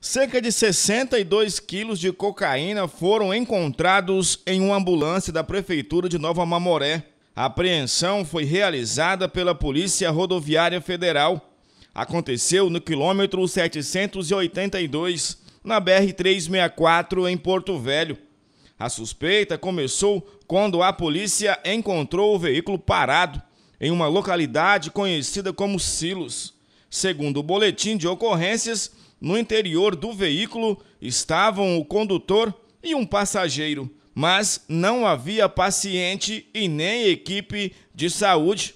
Cerca de 62 quilos de cocaína foram encontrados em uma ambulância da Prefeitura de Nova Mamoré. A apreensão foi realizada pela Polícia Rodoviária Federal. Aconteceu no quilômetro 782, na BR-364, em Porto Velho. A suspeita começou quando a polícia encontrou o veículo parado em uma localidade conhecida como Silos. Segundo o boletim de ocorrências, no interior do veículo estavam o condutor e um passageiro, mas não havia paciente e nem equipe de saúde.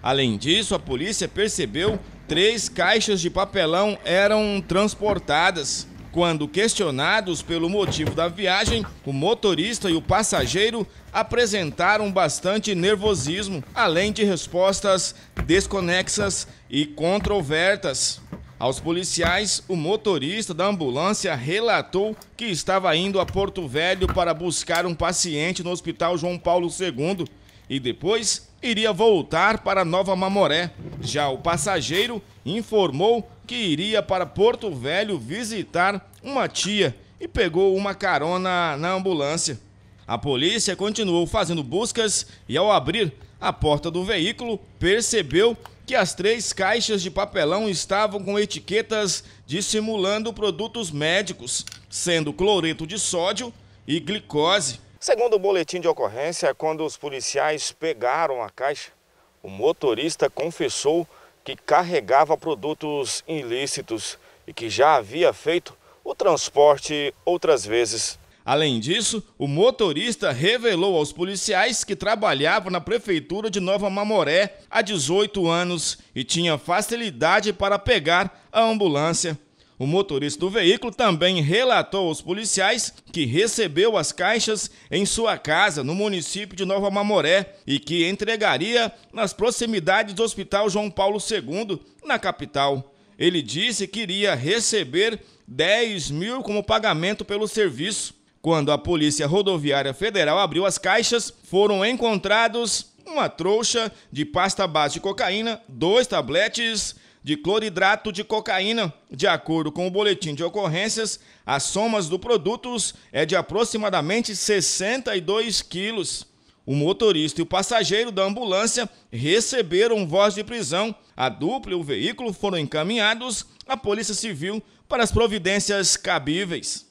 Além disso, a polícia percebeu três caixas de papelão eram transportadas. Quando questionados pelo motivo da viagem, o motorista e o passageiro apresentaram bastante nervosismo, além de respostas desconexas e controvertas. Aos policiais, o motorista da ambulância relatou que estava indo a Porto Velho para buscar um paciente no Hospital João Paulo II e depois iria voltar para Nova Mamoré. Já o passageiro informou que iria para Porto Velho visitar uma tia e pegou uma carona na ambulância. A polícia continuou fazendo buscas e, ao abrir a porta do veículo, percebeu que as três caixas de papelão estavam com etiquetas dissimulando produtos médicos, sendo cloreto de sódio e glicose. Segundo o boletim de ocorrência, quando os policiais pegaram a caixa, o motorista confessou que carregava produtos ilícitos e que já havia feito o transporte outras vezes. Além disso, o motorista revelou aos policiais que trabalhava na prefeitura de Nova Mamoré há 18 anos e tinha facilidade para pegar a ambulância. O motorista do veículo também relatou aos policiais que recebeu as caixas em sua casa, no município de Nova Mamoré, e que entregaria nas proximidades do Hospital João Paulo II, na capital. Ele disse que iria receber 10 mil como pagamento pelo serviço. Quando a Polícia Rodoviária Federal abriu as caixas, foram encontrados uma trouxa de pasta base de cocaína, dois tabletes de cloridrato de cocaína. De acordo com o boletim de ocorrências, as somas dos produtos é de aproximadamente 62 quilos. O motorista e o passageiro da ambulância receberam voz de prisão. A dupla e o veículo foram encaminhados à Polícia Civil para as providências cabíveis.